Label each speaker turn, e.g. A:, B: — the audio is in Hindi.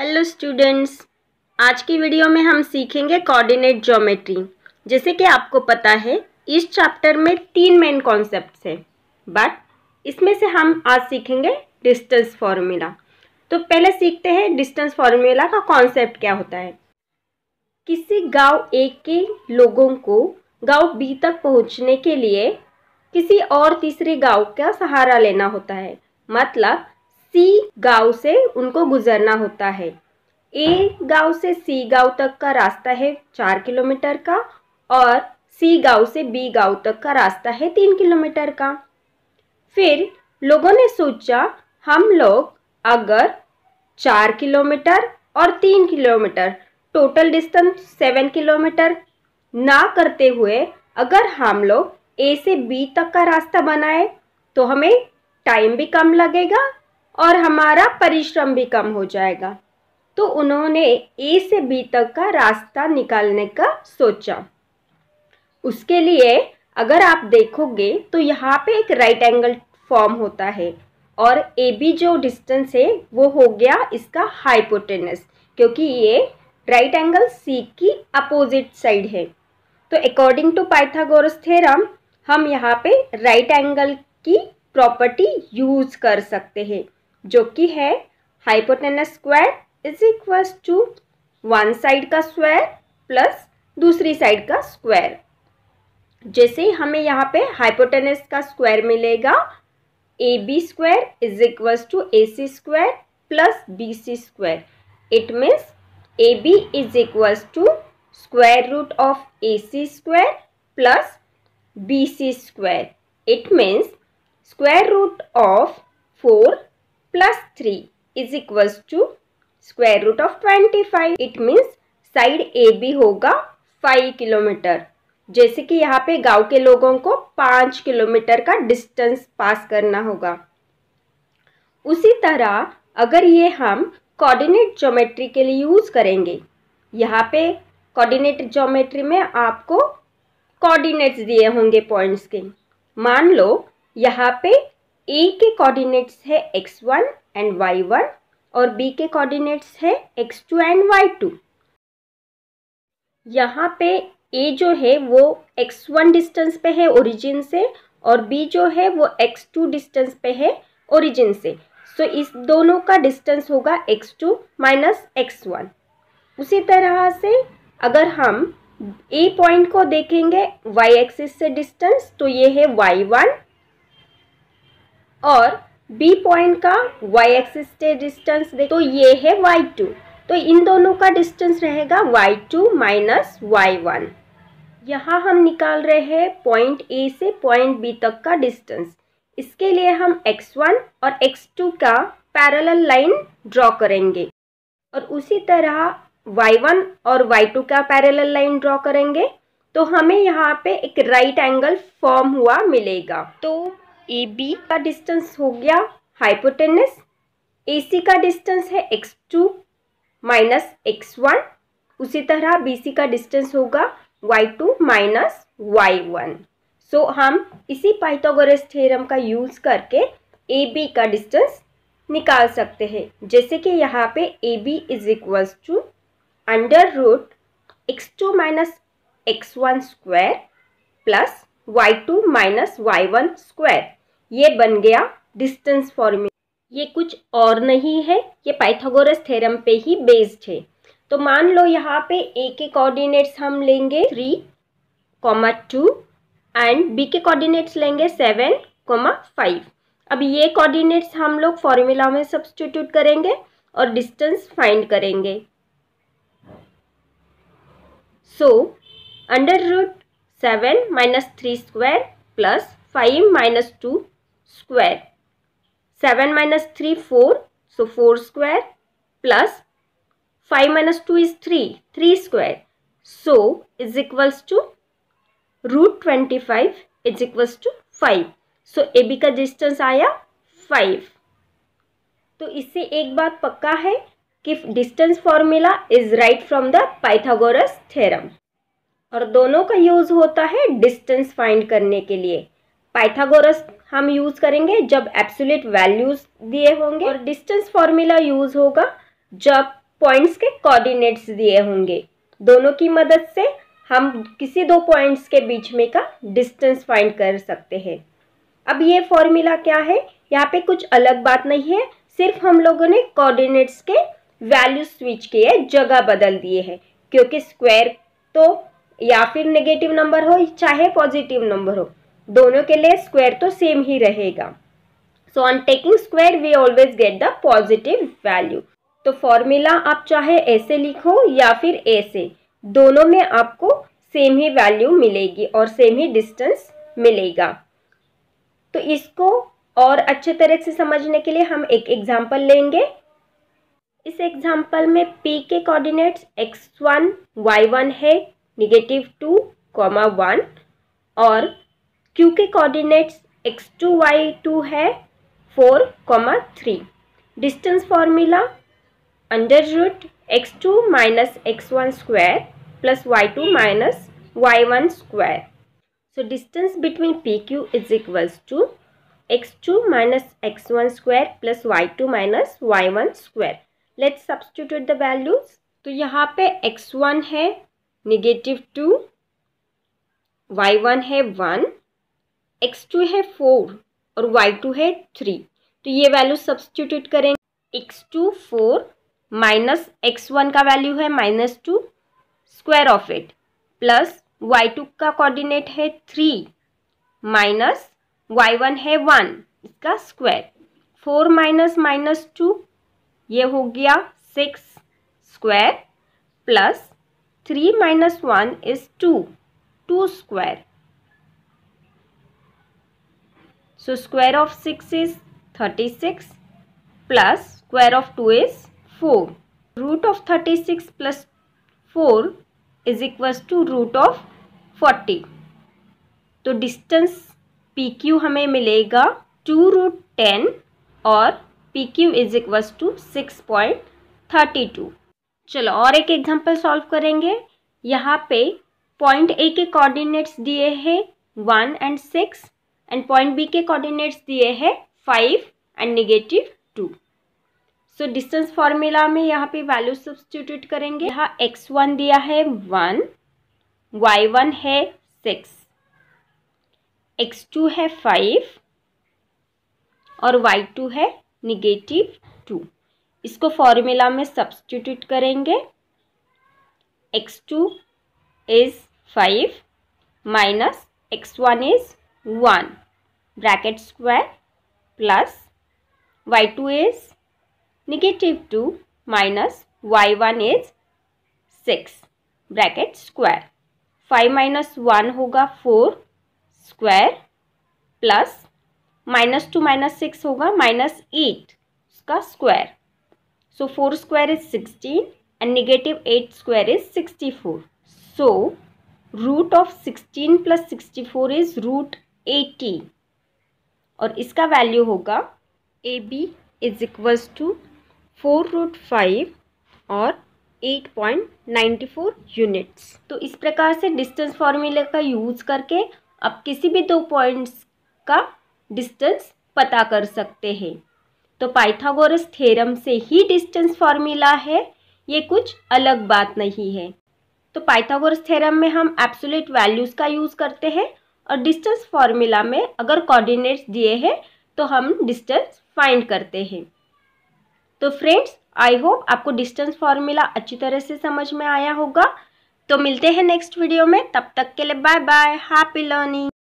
A: हेलो स्टूडेंट्स आज की वीडियो में हम सीखेंगे कोऑर्डिनेट ज्योमेट्री जैसे कि आपको पता है इस चैप्टर में तीन मेन कॉन्सेप्ट्स हैं बट इसमें से हम आज सीखेंगे डिस्टेंस फॉर्मूला तो पहले सीखते हैं डिस्टेंस फॉर्मूला का कॉन्सेप्ट क्या होता है किसी गांव ए के लोगों को गांव बी तक पहुंचने के लिए किसी और तीसरे गाँव का सहारा लेना होता है मतलब सी गांव से उनको गुजरना होता है ए गांव से सी गांव तक का रास्ता है चार किलोमीटर का और सी गांव से बी गांव तक का रास्ता है तीन किलोमीटर का फिर लोगों ने सोचा हम लोग अगर चार किलोमीटर और तीन kilometre total distance seven kilometre ना करते हुए अगर हम लोग ए से बी तक का रास्ता बनाए तो हमें टाइम भी कम लगेगा और हमारा परिश्रम भी कम हो जाएगा तो उन्होंने ए से बी तक का रास्ता निकालने का सोचा उसके लिए अगर आप देखोगे तो यहाँ पे एक राइट एंगल फॉर्म होता है और ए बी जो डिस्टेंस है वो हो गया इसका हाइपोटेनस क्योंकि ये राइट एंगल सी की अपोजिट साइड है तो अकॉर्डिंग टू पाइथागोरस थ्योरम हम यहाँ पे राइट एंगल की प्रॉपर्टी यूज कर सकते हैं जो कि है hypotenuse square is equal to one side का स्क्वायर प्लस दूसरी साइड का स्क्वायर जैसे हमें यहाँ पे हाइपोटेनस का स्क्वायर मिलेगा A B square is equal to A C square plus B C square it means A B is equal to square root of A C square plus B C square it means square root of four plus 3 is equals to square root of 25. It means side A होगा 5 किलोमीटर जैसे कि यहाँ पे गांव के लोगों को 5 किलोमीटर का डिस्टेंस पास करना होगा उसी तरह अगर ये हम कोऑर्डिनेट ज्योमेट्री के लिए यूज़ करेंगे यहाँ पे कोऑर्डिनेट ज्योमेट्री में आपको कोऑर्डिनेट्स दिए होंगे पॉइंट्स के मान लो यहाँ पे ए के कोऑर्डिनेट्स है X one and Y one और बी के कोऑर्डिनेट्स है X two and Y two यहाँ पे ए जो है वो एक्स वन डिस्टेंस पे है ओरिजिन से और बी जो है वो एक्स टू डिस्टेंस पे है ओरिजिन से सो so, इस दोनों का डिस्टेंस होगा X two minus X one उसी तरह से अगर हम ए पॉइंट को देखेंगे वाई एक्सिस से डिस्टेंस तो ये है वाई वन और बी पॉइंट का वाई एक्सिस से डिस्टेंस दे तो ये है वाई टू तो इन दोनों का डिस्टेंस रहेगा Y two minus Y one यहाँ हम निकाल रहे हैं पॉइंट ए से पॉइंट बी तक का डिस्टेंस इसके लिए हम एक्स वन और एक्स टू का पैरल लाइन ड्रॉ करेंगे और उसी तरह वाई वन और वाई टू का पैरल लाइन ड्रॉ करेंगे तो हमें यहाँ पे एक राइट एंगल फॉर्म हुआ मिलेगा तो ए बी का डिस्टेंस हो गया हाइपोटेनस ए सी का डिस्टेंस है X two minus X one उसी तरह बी सी का डिस्टेंस होगा Y two minus Y one so हम इसी पाइथागोरस थ्योरम का यूज़ करके ए बी का डिस्टेंस निकाल सकते हैं जैसे कि यहाँ पे A B is equals to under root X two minus X one square plus Y two minus Y one square ये बन गया डिस्टेंस फॉर्मूला ये कुछ और नहीं है ये पाइथागोरस थ्योरम पे ही बेस्ड है तो मान लो यहाँ पे ए के कोऑर्डिनेट्स हम लेंगे three comma two and B के कोऑर्डिनेट्स लेंगे सेवन कॉमा फाइव अब ये कोऑर्डिनेट्स हम लोग फॉर्मूला में सब्सटीट्यूट करेंगे और डिस्टेंस फाइंड करेंगे so under root seven minus three square plus five minus two square seven minus three four so four square plus five minus two is three three square so is equals to root twenty five is equals to five so A B का डिस्टेंस आया फाइव तो इससे एक बात पक्का है कि distance formula is right from the Pythagoras theorem और दोनों का यूज़ होता है डिस्टेंस फाइंड करने के लिए पाइथागोरस हम यूज़ करेंगे जब एब्सोल्यूट वैल्यूज़ दिए होंगे और डिस्टेंस फॉर्मूला यूज़ होगा जब पॉइंट्स के कोऑर्डिनेट्स दिए होंगे दोनों की मदद से हम किसी दो पॉइंट्स के बीच में का डिस्टेंस फाइंड कर सकते हैं अब ये फॉर्मूला क्या है यहाँ पे कुछ अलग बात नहीं है सिर्फ हम लोगों ने कोऑर्डिनेट्स के वैल्यू स्विच किए जगह बदल दिए हैं क्योंकि स्क्वायर तो या फिर नेगेटिव नंबर हो चाहे पॉजिटिव नंबर हो दोनों के लिए स्क्वायर तो सेम ही रहेगा so on taking square we always get the positive value तो फॉर्मूला आप चाहे ऐसे लिखो या फिर ऐसे दोनों में आपको सेम ही वैल्यू मिलेगी और सेम ही डिस्टेंस मिलेगा तो इसको और अच्छे तरह से समझने के लिए हम एक एग्जाम्पल लेंगे इस एग्जाम्पल में पी के कोऑर्डिनेट्स वाई वन है निगेटिव टू कॉमा वन और क्यू के coordinates X two Y two है four comma three distance formula under root X two minus X one square plus Y two minus Y one square so distance between P Q is equals to X two minus X one square plus Y two minus Y one square let's substitute the values तो यहाँ पे एक्स वन है निगेटिव टू वाई वन है वन एक्स टू है फोर और वाई टू है थ्री तो ये वैल्यू सब्सटीट्यूट करेंगे X two four minus X one का वैल्यू है minus two square of it plus Y two का कोऑर्डिनेट है थ्री माइनस वाई वन है वन इसका square four minus minus two ये हो गया six square plus three minus one is two two square so square of six is thirty six plus square of two is four root of thirty six plus four is equal to root of forty तो डिस्टेंस पी क्यू हमें मिलेगा टू रूट टेन और P Q is equal to six point thirty two चलो और एक एग्जांपल सॉल्व करेंगे यहाँ पे पॉइंट ए के कोऑर्डिनेट्स दिए हैं one and six and point B के कोऑर्डिनेट्स दिए हैं five and negative two so distance formula में यहाँ पे वैल्यू सब्सटीट्यूट करेंगे यहाँ एक्स वन दिया है वन वाई वन है सिक्स एक्स टू है फाइव और वाई टू है निगेटिव टू इसको फॉर्मूला में सब्सटीट्यूट करेंगे X two is five minus X one is one bracket square plus Y two is negative two minus Y one is six bracket square five minus one होगा four square plus minus two minus six होगा माइनस एट उसका square So 4 square is 16 and negative 8 square is 64. So root of 16 plus 64 is root 80 और इसका वैल्यू होगा A B is equals to four root five और eight point ninety four units तो इस प्रकार से डिस्टेंस फॉर्मूले का यूज़ करके आप किसी भी दो पॉइंट्स का डिस्टेंस पता कर सकते हैं तो पाइथागोरस थ्योरम से ही डिस्टेंस फॉर्मूला है ये कुछ अलग बात नहीं है तो पाइथागोरस थ्योरम में हम एब्सोल्यूट वैल्यूज़ का यूज़ करते हैं और डिस्टेंस फॉर्मूला में अगर कोऑर्डिनेट्स दिए हैं तो हम डिस्टेंस फाइंड करते हैं तो फ्रेंड्स आई होप आपको डिस्टेंस फॉर्मूला अच्छी तरह से समझ में आया होगा तो मिलते हैं नेक्स्ट वीडियो में तब तक के लिए बाय बाय हैप्पी लर्निंग